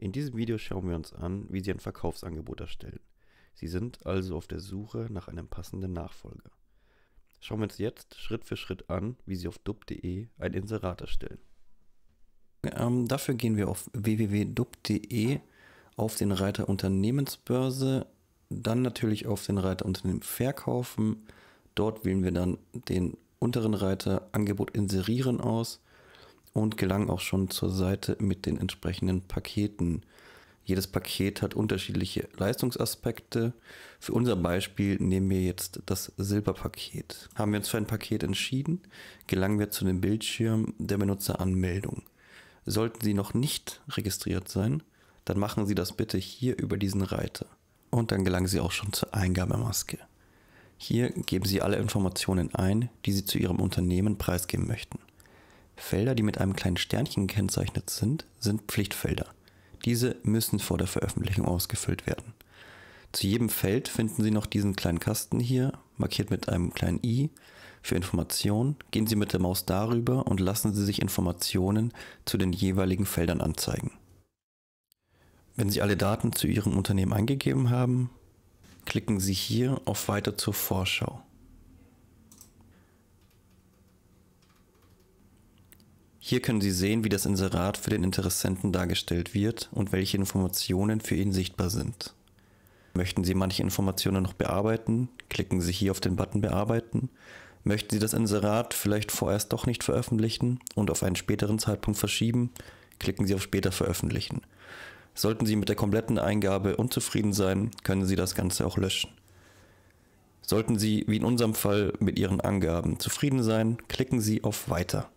In diesem Video schauen wir uns an, wie Sie ein Verkaufsangebot erstellen. Sie sind also auf der Suche nach einem passenden Nachfolger. Schauen wir uns jetzt Schritt für Schritt an, wie Sie auf dub.de ein Inserat erstellen. Ähm, dafür gehen wir auf www.dub.de auf den Reiter Unternehmensbörse, dann natürlich auf den Reiter Unternehmen verkaufen. Dort wählen wir dann den unteren Reiter Angebot inserieren aus und gelangen auch schon zur Seite mit den entsprechenden Paketen. Jedes Paket hat unterschiedliche Leistungsaspekte. Für unser Beispiel nehmen wir jetzt das Silberpaket. Haben wir uns für ein Paket entschieden, gelangen wir zu dem Bildschirm der Benutzeranmeldung. Sollten Sie noch nicht registriert sein, dann machen Sie das bitte hier über diesen Reiter. Und dann gelangen Sie auch schon zur Eingabemaske. Hier geben Sie alle Informationen ein, die Sie zu Ihrem Unternehmen preisgeben möchten. Felder, die mit einem kleinen Sternchen gekennzeichnet sind, sind Pflichtfelder. Diese müssen vor der Veröffentlichung ausgefüllt werden. Zu jedem Feld finden Sie noch diesen kleinen Kasten hier, markiert mit einem kleinen i, für Informationen. Gehen Sie mit der Maus darüber und lassen Sie sich Informationen zu den jeweiligen Feldern anzeigen. Wenn Sie alle Daten zu Ihrem Unternehmen eingegeben haben, klicken Sie hier auf Weiter zur Vorschau. Hier können Sie sehen, wie das Inserat für den Interessenten dargestellt wird und welche Informationen für ihn sichtbar sind. Möchten Sie manche Informationen noch bearbeiten, klicken Sie hier auf den Button Bearbeiten. Möchten Sie das Inserat vielleicht vorerst doch nicht veröffentlichen und auf einen späteren Zeitpunkt verschieben, klicken Sie auf Später veröffentlichen. Sollten Sie mit der kompletten Eingabe unzufrieden sein, können Sie das Ganze auch löschen. Sollten Sie, wie in unserem Fall, mit Ihren Angaben zufrieden sein, klicken Sie auf Weiter.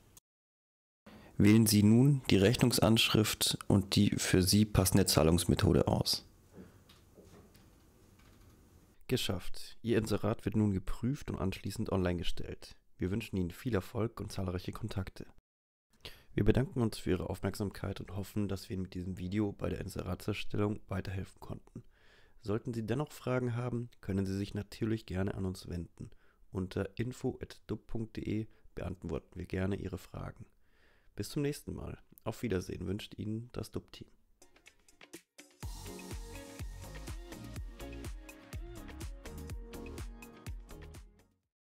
Wählen Sie nun die Rechnungsanschrift und die für Sie passende Zahlungsmethode aus. Geschafft. Ihr Inserat wird nun geprüft und anschließend online gestellt. Wir wünschen Ihnen viel Erfolg und zahlreiche Kontakte. Wir bedanken uns für Ihre Aufmerksamkeit und hoffen, dass wir Ihnen mit diesem Video bei der Inseratserstellung weiterhelfen konnten. Sollten Sie dennoch Fragen haben, können Sie sich natürlich gerne an uns wenden. Unter info.dub.de beantworten wir gerne Ihre Fragen. Bis zum nächsten Mal. Auf Wiedersehen wünscht Ihnen das DUB-Team.